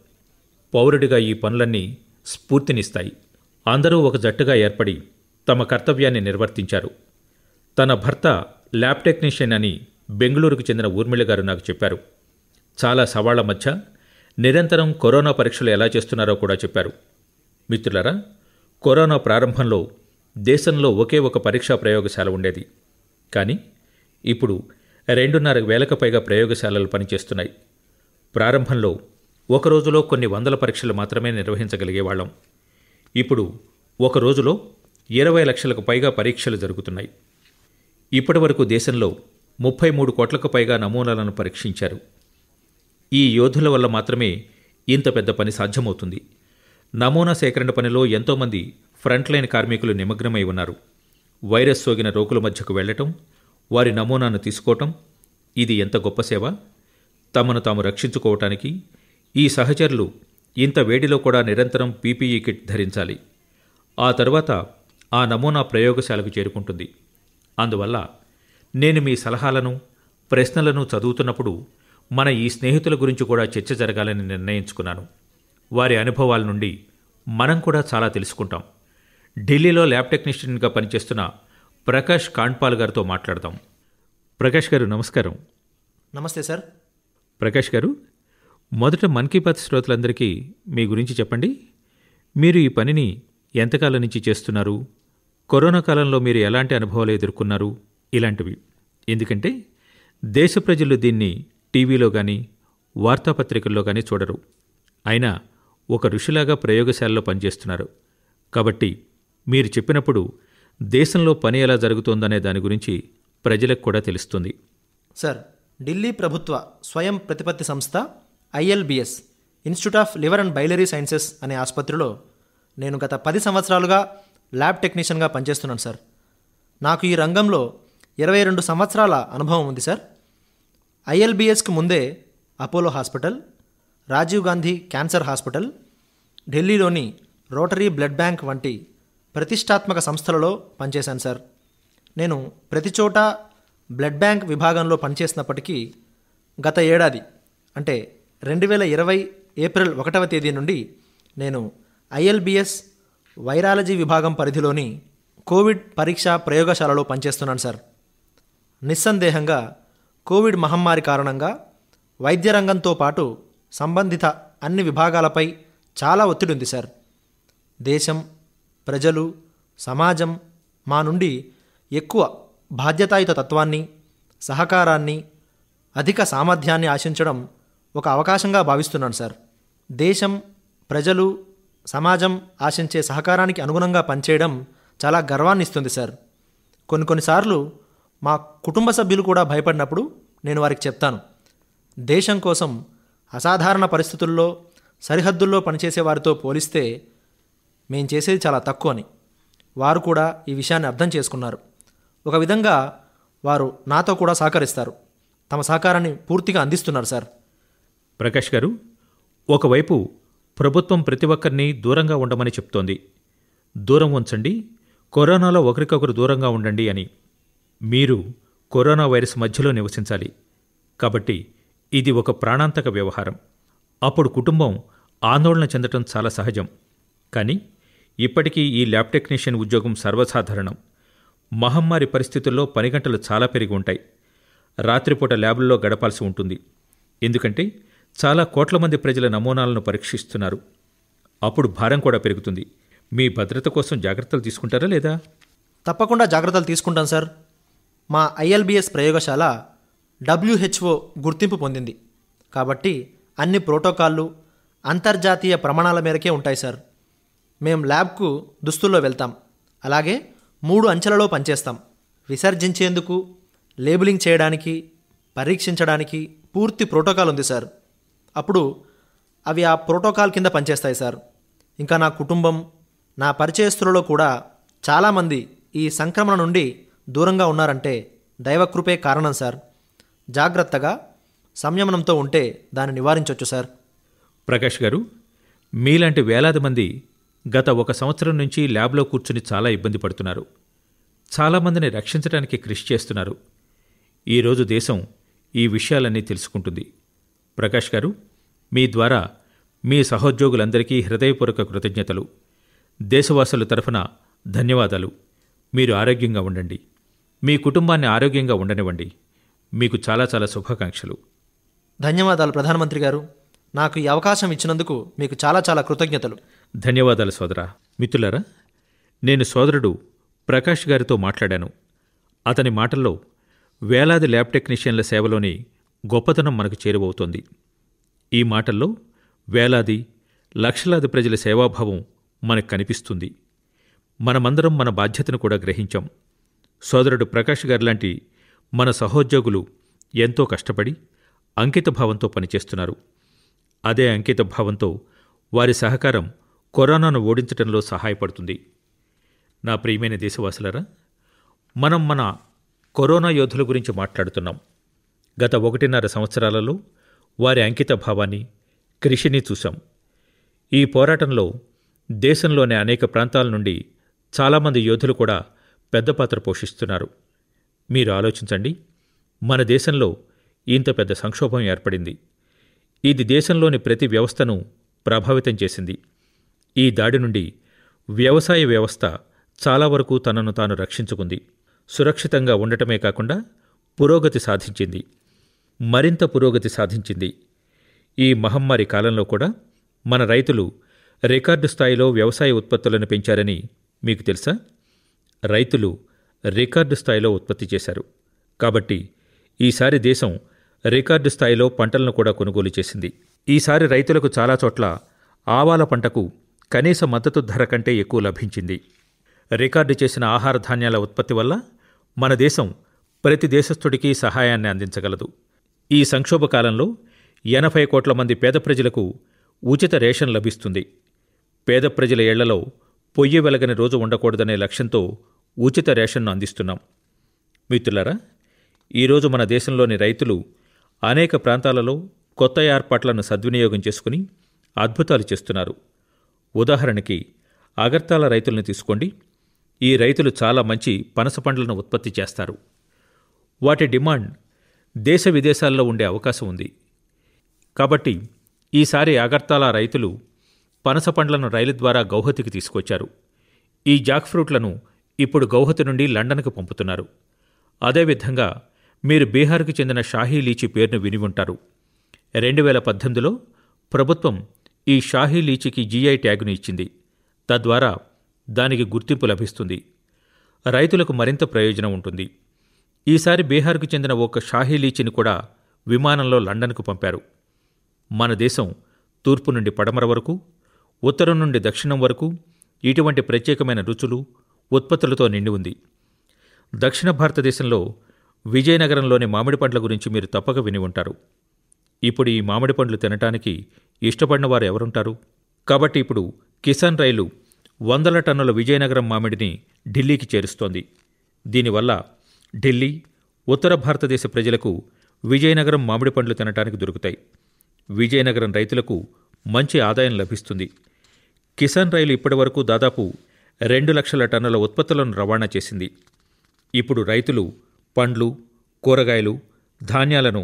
పౌరుడిగా ఈ పనులన్నీ స్ఫూర్తినిస్తాయి అందరూ ఒక జట్టుగా ఏర్పడి తమ కర్తవ్యాన్ని నిర్వర్తించారు తన భర్త ల్యాబ్ టెక్నీషియన్ అని బెంగళూరుకు చెందిన ఊర్మిళ గారు నాకు చెప్పారు చాలా సవాళ్ల మధ్య నిరంతరం కరోనా పరీక్షలు ఎలా చేస్తున్నారో కూడా చెప్పారు మిత్రులరా కరోనా ప్రారంభంలో దేశంలో ఒకే ఒక పరీక్షా ప్రయోగశాల ఉండేది కానీ ఇప్పుడు రెండున్నర వేలకు పైగా ప్రయోగశాలలు పనిచేస్తున్నాయి ప్రారంభంలో ఒక రోజులో కొన్ని వందల పరీక్షలు మాత్రమే నిర్వహించగలిగేవాళ్ళం ఇప్పుడు ఒక రోజులో ఇరవై లక్షలకు పైగా పరీక్షలు జరుగుతున్నాయి ఇప్పటి వరకు దేశంలో ముప్పై మూడు కోట్లకు పైగా నమూనాలను పరీక్షించారు ఈ యోధుల వల్ల మాత్రమే ఇంత పెద్ద పని సాధ్యమవుతుంది నమూనా సేకరణ పనిలో ఎంతోమంది ఫ్రంట్లైన్ కార్మికులు నిమగ్నమై ఉన్నారు వైరస్ సోగిన రోగుల మధ్యకు వెళ్లటం వారి నమూనాను తీసుకోవటం ఇది ఎంత గొప్ప సేవ తమను తాము రక్షించుకోవటానికి ఈ సహచరులు ఇంత వేడిలో కూడా నిరంతరం పీపీఈ కిట్ ధరించాలి ఆ తర్వాత ఆ నమూనా ప్రయోగశాలకు చేరుకుంటుంది అందువల్ల నేను మీ సలహాలను ప్రశ్నలను చదువుతున్నప్పుడు మన ఈ స్నేహితుల గురించి కూడా చర్చ జరగాలని నిర్ణయించుకున్నాను వారి అనుభవాల నుండి మనం కూడా చాలా తెలుసుకుంటాం ఢిల్లీలో ల్యాబ్ టెక్నీషియన్గా పనిచేస్తున్న ప్రకాష్ కాండ్పాల్ గారితో మాట్లాడదాం ప్రకాష్ గారు నమస్కారం నమస్తే సార్ ప్రకాష్ గారు మొదట మన్ కీ బాత్ శ్రోతలందరికీ మీ గురించి చెప్పండి మీరు ఈ పనిని ఎంతకాలం నుంచి చేస్తున్నారు కరోనా కాలంలో మీరు ఎలాంటి అనుభవాలు ఎదుర్కొన్నారు ఇలాంటివి ఎందుకంటే దేశ ప్రజలు దీన్ని టీవీలో కానీ వార్తాపత్రికల్లో కానీ చూడరు అయినా ఒక ఋషిలాగా ప్రయోగశాలలో పనిచేస్తున్నారు కాబట్టి మీరు చెప్పినప్పుడు దేశంలో పని ఎలా జరుగుతోందనే దాని గురించి ప్రజలకు కూడా తెలుస్తుంది సార్ ఢిల్లీ ప్రభుత్వ స్వయం ప్రతిపత్తి సంస్థ ILBS institute of liver and biliary sciences అనే ఆసుపత్రిలో నేను గత పది సంవత్సరాలుగా ల్యాబ్ టెక్నీషియన్గా పనిచేస్తున్నాను సార్ నాకు ఈ రంగంలో ఇరవై రెండు సంవత్సరాల అనుభవం ఉంది సార్ ఐఎల్బిఎస్కి ముందే Apollo hospital Rajiv Gandhi cancer hospital ఢిల్లీలోని రోటరీ బ్లడ్ బ్యాంక్ వంటి ప్రతిష్టాత్మక సంస్థలలో పనిచేశాను సార్ నేను ప్రతి చోట బ్లడ్ బ్యాంక్ విభాగంలో పనిచేసినప్పటికీ గత ఏడాది అంటే రెండు వేల ఇరవై ఏప్రిల్ ఒకటవ తేదీ నుండి నేను ఐఎల్బిఎస్ వైరాలజీ విభాగం పరిధిలోని కోవిడ్ పరీక్షా ప్రయోగశాలలో పనిచేస్తున్నాను సార్ నిస్సందేహంగా కోవిడ్ మహమ్మారి కారణంగా వైద్య రంగంతో పాటు సంబంధిత అన్ని విభాగాలపై చాలా ఒత్తిడి ఉంది సార్ దేశం ప్రజలు సమాజం మా నుండి ఎక్కువ బాధ్యతాయుత తత్వాన్ని సహకారాన్ని అధిక సామర్థ్యాన్ని ఆశించడం ఒక అవకాశంగా భావిస్తున్నాను సార్ దేశం ప్రజలు సమాజం ఆశించే సహకారానికి అనుగుణంగా పనిచేయడం చాలా గర్వాన్ని ఇస్తుంది సార్ కొన్ని కొన్నిసార్లు మా కుటుంబ సభ్యులు కూడా భయపడినప్పుడు నేను వారికి చెప్తాను దేశం కోసం అసాధారణ పరిస్థితుల్లో సరిహద్దుల్లో పనిచేసే వారితో పోలిస్తే మేము చేసేది చాలా తక్కువ అని వారు కూడా ఈ విషయాన్ని అర్థం చేసుకున్నారు ఒక విధంగా వారు నాతో కూడా సహకరిస్తారు తమ సహకారాన్ని పూర్తిగా అందిస్తున్నారు సార్ ప్రకాష్ గారు ఒకవైపు ప్రభుత్వం ప్రతి ఒక్కరిని దూరంగా ఉండమని చెప్తోంది దూరం ఉంచండి కరోనాలో ఒకరికొకరు దూరంగా ఉండండి అని మీరు కరోనా వైరస్ మధ్యలో నివసించాలి కాబట్టి ఇది ఒక ప్రాణాంతక వ్యవహారం అప్పుడు కుటుంబం ఆందోళన చెందటం చాలా సహజం కానీ ఇప్పటికీ ఈ ల్యాబ్ టెక్నీషియన్ ఉద్యోగం సర్వసాధారణం మహమ్మారి పరిస్థితుల్లో పని గంటలు చాలా పెరిగి ఉంటాయి రాత్రిపూట ల్యాబ్ల్లో గడపాల్సి ఉంటుంది ఎందుకంటే చాలా కోట్ల మంది ప్రజల నమూనాలను పరీక్షిస్తున్నారు అప్పుడు భారం కూడా పెరుగుతుంది మీ భద్రత కోసం జాగ్రత్తలు తీసుకుంటారా లేదా తప్పకుండా జాగ్రత్తలు తీసుకుంటాం సార్ మా ఐఎల్బిఎస్ ప్రయోగశాల డబ్ల్యూహెచ్ఓ గుర్తింపు పొందింది కాబట్టి అన్ని ప్రోటోకాళ్ళు అంతర్జాతీయ ప్రమాణాల మేరకే ఉంటాయి సార్ మేం ల్యాబ్కు దుస్తుల్లో వెళ్తాం అలాగే మూడు అంచెలలో పనిచేస్తాం విసర్జించేందుకు లేబులింగ్ చేయడానికి పరీక్షించడానికి పూర్తి ప్రోటోకాల్ ఉంది సార్ అప్పుడు అవి ఆ ప్రోటోకాల్ కింద పనిచేస్తాయి సార్ ఇంకా నా కుటుంబం నా పరిచయస్తులలో కూడా చాలామంది ఈ సంక్రమణ నుండి దూరంగా ఉన్నారంటే దైవకృపే కారణం సార్ జాగ్రత్తగా సంయమనంతో ఉంటే దాన్ని నివారించవచ్చు సార్ ప్రకాష్ గారు మీలాంటి వేలాది మంది గత ఒక సంవత్సరం నుంచి ల్యాబ్లో కూర్చుని చాలా ఇబ్బంది పడుతున్నారు చాలామందిని రక్షించడానికి కృషి చేస్తున్నారు ఈరోజు దేశం ఈ విషయాలన్నీ తెలుసుకుంటుంది ప్రకాష్ గారు మీ ద్వారా మీ సహోద్యోగులందరికీ హృదయపూర్వక కృతజ్ఞతలు దేశవాసుల తరఫున ధన్యవాదాలు మీరు ఆరోగ్యంగా ఉండండి మీ కుటుంబాన్ని ఆరోగ్యంగా ఉండనివ్వండి మీకు చాలా చాలా శుభాకాంక్షలు ధన్యవాదాలు ప్రధానమంత్రి గారు నాకు ఈ అవకాశం ఇచ్చినందుకు మీకు చాలా చాలా కృతజ్ఞతలు ధన్యవాదాలు సోదరా మిత్రులారా నేను సోదరుడు ప్రకాష్ గారితో మాట్లాడాను అతని మాటల్లో వేలాది ల్యాబ్ టెక్నీషియన్ల సేవలోని గొప్పతనం మనకు చేరువవుతోంది ఈ మాటల్లో వేలాది లక్షలాది ప్రజల సేవాభావం మనకు కనిపిస్తుంది మనమందరం మన బాధ్యతను కూడా గ్రహించాం సోదరుడు ప్రకాష్ గారిలాంటి మన సహోద్యోగులు ఎంతో కష్టపడి అంకితభావంతో పనిచేస్తున్నారు అదే అంకితభావంతో వారి సహకారం కరోనాను ఓడించడంలో సహాయపడుతుంది నా ప్రియమైన దేశవాసులరా మనం మన కరోనా యోధుల గురించి మాట్లాడుతున్నాం గత ఒకటిన్నర సంవత్సరాలలో వారి అంకితభావాన్ని కృషిని చూశాం ఈ పోరాటంలో దేశంలోని అనేక ప్రాంతాల నుండి చాలామంది యోధులు కూడా పెద్ద పాత్ర పోషిస్తున్నారు మీరు ఆలోచించండి మన దేశంలో ఇంత పెద్ద సంక్షోభం ఏర్పడింది ఇది దేశంలోని ప్రతి వ్యవస్థను ప్రభావితం చేసింది ఈ దాడి నుండి వ్యవసాయ వ్యవస్థ చాలా వరకు తనను తాను రక్షించుకుంది సురక్షితంగా ఉండటమే కాకుండా పురోగతి సాధించింది మరింత పురోగతి సాధించింది ఈ మహమ్మారి కాలంలో కూడా మన రైతులు రికార్డు స్థాయిలో వ్యవసాయ ఉత్పత్తులను పెంచారని మీకు తెలుసా రైతులు రికార్డు స్థాయిలో ఉత్పత్తి చేశారు కాబట్టి ఈసారి దేశం రికార్డు స్థాయిలో పంటలను కూడా కొనుగోలు చేసింది ఈసారి రైతులకు చాలా చోట్ల ఆవాల పంటకు కనీస మద్దతు ధర కంటే ఎక్కువ లభించింది రికార్డు చేసిన ఆహార ధాన్యాల ఉత్పత్తి వల్ల మన దేశం ప్రతి దేశస్థుడికి సహాయాన్ని అందించగలదు ఈ సంక్షోభ కాలంలో ఎనభై కోట్ల మంది పేద ప్రజలకు ఉచిత రేషన్ లభిస్తుంది పేద ప్రజల ఏళ్లలో పొయ్యి వెలగని రోజు ఉండకూడదనే లక్ష్యంతో ఉచిత రేషన్ను అందిస్తున్నాం మిత్రులరా ఈరోజు మన దేశంలోని రైతులు అనేక ప్రాంతాలలో కొత్త ఏర్పాట్లను సద్వినియోగం చేసుకుని అద్భుతాలు చేస్తున్నారు ఉదాహరణకి అగర్తాల రైతులను తీసుకోండి ఈ రైతులు చాలా మంచి పనస పండ్లను ఉత్పత్తి చేస్తారు వాటి డిమాండ్ దేశ విదేశాల్లో ఉండే అవకాశం ఉంది కాబట్టి ఈసారి అగర్తాలా రైతులు పనస పండ్లను రైలు ద్వారా గౌహతికి తీసుకొచ్చారు ఈ జాక్ ఫ్రూట్లను ఇప్పుడు గౌహతి నుండి లండన్కు పంపుతున్నారు అదేవిధంగా మీరు బీహార్కు చెందిన షాహీ లీచీ పేరును విని ఉంటారు రెండు వేల పద్దెనిమిదిలో ప్రభుత్వం ఈ షాహీ లీచీకి జీఐ ట్యాగును ఇచ్చింది తద్వారా దానికి గుర్తింపు లభిస్తుంది రైతులకు మరింత ప్రయోజనం ఉంటుంది ఈసారి బీహార్కు చెందిన ఒక షాహీ లీచిని కూడా విమానంలో లండన్కు పంపారు మన దేశం తూర్పు నుండి పడమర వరకు ఉత్తరం నుండి దక్షిణం వరకు ఇటువంటి ప్రత్యేకమైన రుచులు ఉత్పత్తులతో నిండి ఉంది దక్షిణ భారతదేశంలో విజయనగరంలోని మామిడి పండ్ల గురించి మీరు తప్పక విని ఉంటారు ఇప్పుడు ఈ మామిడి పండ్లు తినటానికి ఇష్టపడిన వారు ఎవరుంటారు కాబట్టి ఇప్పుడు కిసాన్ రైలు వందల టన్నుల విజయనగరం మామిడిని ఢిల్లీకి చేరుస్తోంది దీనివల్ల ఢిల్లీ ఉత్తర భారతదేశ ప్రజలకు విజయనగరం మామిడి పండ్లు తినటానికి దొరుకుతాయి విజయనగరం రైతులకు మంచి ఆదాయం లభిస్తుంది కిసాన్ రైలు ఇప్పటివరకు దాదాపు రెండు లక్షల టన్నుల ఉత్పత్తులను రవాణా చేసింది ఇప్పుడు రైతులు పండ్లు కూరగాయలు ధాన్యాలను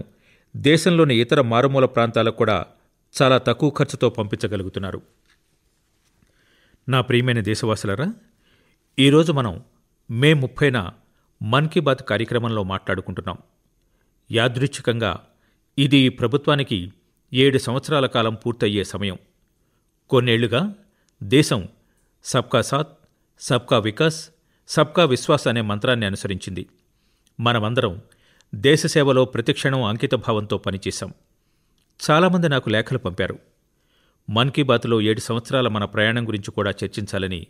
దేశంలోని ఇతర మారుమూల ప్రాంతాలకు కూడా చాలా తక్కువ ఖర్చుతో పంపించగలుగుతున్నారు నా ప్రియమైన దేశవాసులరా ఈరోజు మనం మే ముప్పైన మన్ కీ బాత్ కార్యక్రమంలో మాట్లాడుకుంటున్నాం యాదృచ్ఛికంగా ఇది ప్రభుత్వానికి ఏడు సంవత్సరాల కాలం పూర్తయ్యే సమయం కొన్నేళ్లుగా దేశం సబ్కా సాత్ సబ్కా వికాస్ సబ్కా విశ్వాస్ అనే మంత్రాన్ని అనుసరించింది మనమందరం దేశ సేవలో ప్రతిక్షణం అంకితభావంతో పనిచేశాం చాలామంది నాకు లేఖలు పంపారు మన్ కీ బాత్లో ఏడు సంవత్సరాల మన ప్రయాణం గురించి కూడా చర్చించాలని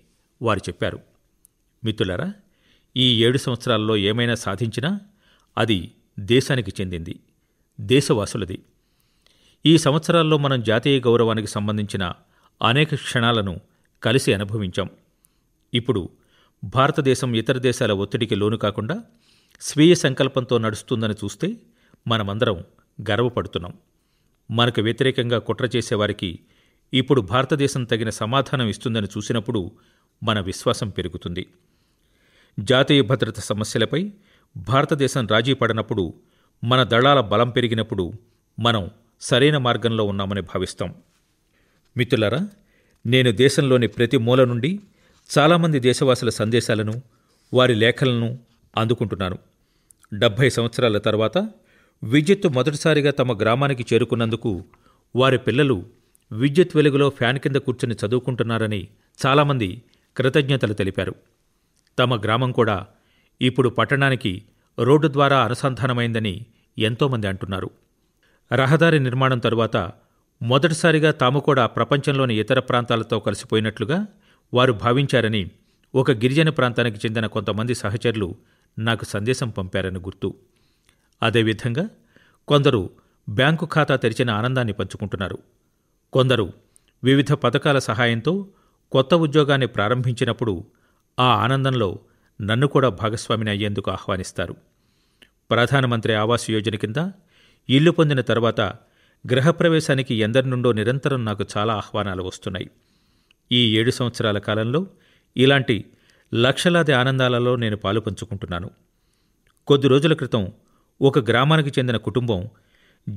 వారు చెప్పారు మిత్రులారా ఈ ఏడు సంవత్సరాల్లో ఏమైనా సాధించినా అది దేశానికి చెందింది దేశవాసులది ఈ సంవత్సరాల్లో మనం జాతీయ గౌరవానికి సంబంధించిన అనేక క్షణాలను కలిసి అనుభవించాం ఇప్పుడు భారతదేశం ఇతర దేశాల ఒత్తిడికి లోను కాకుండా స్వీయ సంకల్పంతో నడుస్తుందని చూస్తే మనమందరం గర్వపడుతున్నాం మనకు వ్యతిరేకంగా కుట్ర చేసేవారికి ఇప్పుడు భారతదేశం తగిన సమాధానం ఇస్తుందని చూసినప్పుడు మన విశ్వాసం పెరుగుతుంది జాతీయ భద్రత సమస్యలపై భారతదేశం రాజీ పడినప్పుడు మన దళాల బలం పెరిగినప్పుడు మనం సరైన మార్గంలో ఉన్నామని భావిస్తాం మిత్రులరా నేను దేశంలోని ప్రతి మూల నుండి చాలామంది దేశవాసుల సందేశాలను వారి లేఖలను అందుకుంటున్నాను డెబ్భై సంవత్సరాల తర్వాత విద్యుత్ మొదటిసారిగా తమ గ్రామానికి చేరుకున్నందుకు వారి పిల్లలు విద్యుత్ వెలుగులో ఫ్యాన్ కింద కూర్చొని చదువుకుంటున్నారని చాలామంది కృతజ్ఞతలు తెలిపారు తమ గ్రామం కూడా ఇప్పుడు పట్టణానికి రోడ్డు ద్వారా అనుసంధానమైందని ఎంతోమంది అంటున్నారు రహదారి నిర్మాణం తరువాత మొదటిసారిగా తాము కూడా ప్రపంచంలోని ఇతర ప్రాంతాలతో కలిసిపోయినట్లుగా వారు భావించారని ఒక గిరిజన ప్రాంతానికి చెందిన కొంతమంది సహచరులు నాకు సందేశం పంపారని గుర్తు అదేవిధంగా కొందరు బ్యాంకు ఖాతా తెరిచిన ఆనందాన్ని పంచుకుంటున్నారు కొందరు వివిధ పథకాల సహాయంతో కొత్త ఉద్యోగాన్ని ప్రారంభించినప్పుడు ఆ ఆనందంలో నన్ను కూడా భాగస్వామిని అయ్యేందుకు ఆహ్వానిస్తారు ప్రధానమంత్రి ఆవాస్ యోజన కింద ఇల్లు పొందిన తర్వాత గృహప్రవేశానికి ఎందరి నుండో నిరంతరం నాకు చాలా ఆహ్వానాలు వస్తున్నాయి ఈ ఏడు సంవత్సరాల కాలంలో ఇలాంటి లక్షలాది ఆనందాలలో నేను పాలు పంచుకుంటున్నాను కొద్ది రోజుల క్రితం ఒక గ్రామానికి చెందిన కుటుంబం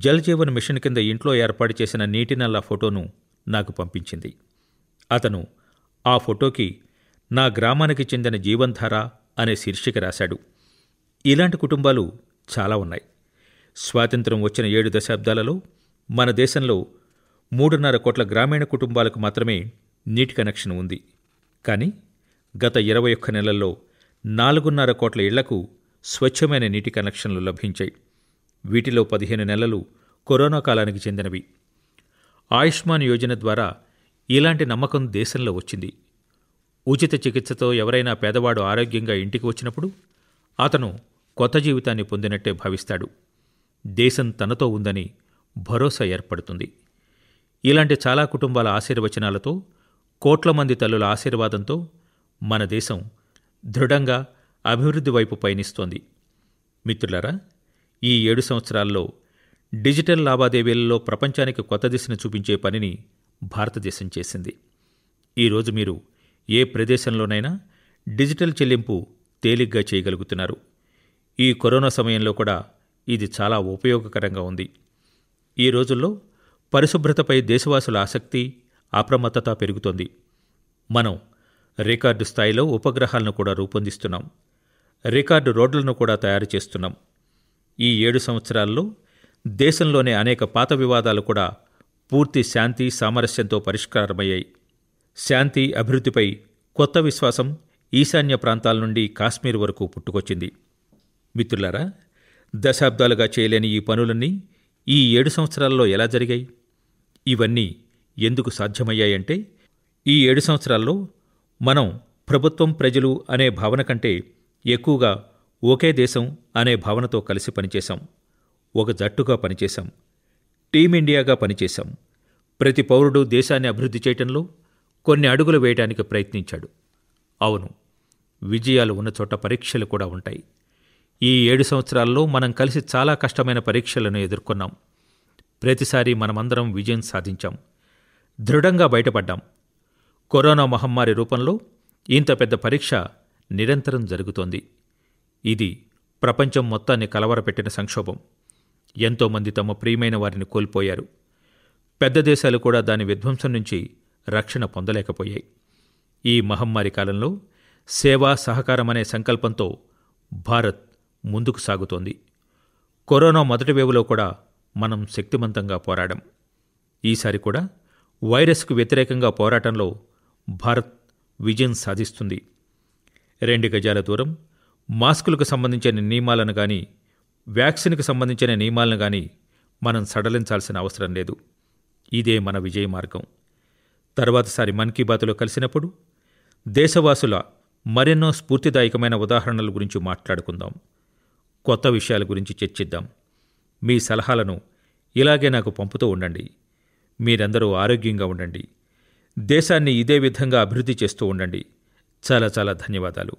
జల్ జీవన్ మిషన్ కింద ఇంట్లో ఏర్పాటు చేసిన నీటి నల్లా ఫోటోను నాకు పంపించింది అతను ఆ ఫోటోకి నా గ్రామానికి చెందిన జీవంధార అనే శీర్షిక రాశాడు ఇలాంటి కుటుంబాలు చాలా ఉన్నాయి స్వాతంత్రం వచ్చిన ఏడు దశాబ్దాలలో మన దేశంలో మూడున్నర కోట్ల గ్రామీణ కుటుంబాలకు మాత్రమే నీటి కనెక్షన్ ఉంది కానీ గత ఇరవై ఒక్క నెలల్లో నాలుగున్నర కోట్ల ఇళ్లకు స్వచ్ఛమైన నీటి కనెక్షన్లు లభించాయి వీటిలో పదిహేను నెలలు కరోనా కాలానికి చెందినవి ఆయుష్మాన్ యోజన ద్వారా ఇలాంటి నమ్మకం దేశంలో వచ్చింది ఉచిత చికిత్సతో ఎవరైనా పేదవాడు ఆరోగ్యంగా ఇంటికి వచ్చినప్పుడు అతను కొత్త జీవితాన్ని పొందినట్టే భావిస్తాడు దేశం తనతో ఉందని భరోసా ఏర్పడుతుంది ఇలాంటి చాలా కుటుంబాల ఆశీర్వచనాలతో కోట్ల మంది తల్లుల ఆశీర్వాదంతో మన దేశం దృఢంగా అభివృద్ధి వైపు పయనిస్తోంది మిత్రులరా ఈ ఏడు సంవత్సరాల్లో డిజిటల్ లావాదేవీలలో ప్రపంచానికి కొత్త దిశను చూపించే పనిని భారతదేశం చేసింది ఈరోజు మీరు ఏ ప్రదేశంలోనైనా డిజిటల్ చెల్లింపు తేలిగ్గా చేయగలుగుతున్నారు ఈ కరోనా సమయంలో కూడా ఇది చాలా ఉపయోగకరంగా ఉంది ఈ రోజుల్లో పరిశుభ్రతపై దేశవాసుల ఆసక్తి అప్రమత్తత పెరుగుతోంది మనం రికార్డు స్థాయిలో ఉపగ్రహాలను కూడా రూపొందిస్తున్నాం రికార్డు రోడ్లను కూడా తయారు చేస్తున్నాం ఈ ఏడు సంవత్సరాల్లో దేశంలోనే అనేక పాత వివాదాలు కూడా పూర్తి శాంతి సామరస్యంతో పరిష్కారమయ్యాయి శాంతి అభివృద్ధిపై కొత్త విశ్వాసం ఈశాన్య ప్రాంతాల నుండి కాశ్మీర్ వరకు పుట్టుకొచ్చింది మిత్రులారా దశాబ్దాలుగా చేయలేని ఈ పనులన్నీ ఈ ఏడు సంవత్సరాల్లో ఎలా జరిగాయి ఇవన్నీ ఎందుకు సాధ్యమయ్యాయంటే ఈ ఏడు సంవత్సరాల్లో మనం ప్రభుత్వం ప్రజలు అనే భావన కంటే ఎక్కువగా ఒకే దేశం అనే భావనతో కలిసి పనిచేశాం ఒక జట్టుగా పనిచేశాం టీమిండియాగా పనిచేశాం ప్రతి పౌరుడు దేశాన్ని అభివృద్ధి చేయటంలో కొన్ని అడుగులు వేయడానికి ప్రయత్నించాడు అవును విజయాలు ఉన్న చోట పరీక్షలు కూడా ఉంటాయి ఈ ఏడు సంవత్సరాల్లో మనం కలిసి చాలా కష్టమైన పరీక్షలను ఎదుర్కొన్నాం ప్రతిసారి మనమందరం విజయం సాధించాం దృఢంగా బయటపడ్డాం కరోనా మహమ్మారి రూపంలో ఇంత పెద్ద పరీక్ష నిరంతరం జరుగుతోంది ఇది ప్రపంచం మొత్తాన్ని కలవరపెట్టిన సంక్షోభం ఎంతోమంది తమ ప్రియమైన వారిని కోల్పోయారు పెద్ద దేశాలు కూడా దాని విధ్వంసం నుంచి రక్షణ పొందలేకపోయాయి ఈ మహమ్మారి కాలంలో సేవా సహకారమనే సంకల్పంతో భారత్ ముందుకు సాగుతోంది కరోనా మొదటి వేవులో కూడా మనం శక్తిమంతంగా పోరాడం ఈసారి కూడా వైరస్కు వ్యతిరేకంగా పోరాటంలో భారత్ విజయం సాధిస్తుంది రెండు గజాల దూరం మాస్కులకు సంబంధించిన నియమాలను కానీ వ్యాక్సిన్కు సంబంధించిన నియమాలను కానీ మనం సడలించాల్సిన అవసరం లేదు ఇదే మన విజయ మార్గం తర్వాతసారి మన్ కీ బాత్లో కలిసినప్పుడు దేశవాసుల మరెన్నో స్ఫూర్తిదాయకమైన ఉదాహరణల గురించి మాట్లాడుకుందాం కొత్త విషయాల గురించి చర్చిద్దాం మీ సలహాలను ఇలాగే నాకు పంపుతూ ఉండండి మీరందరూ ఆరోగ్యంగా ఉండండి దేశాన్ని ఇదే విధంగా అభివృద్ధి చేస్తూ ఉండండి చాలా చాలా ధన్యవాదాలు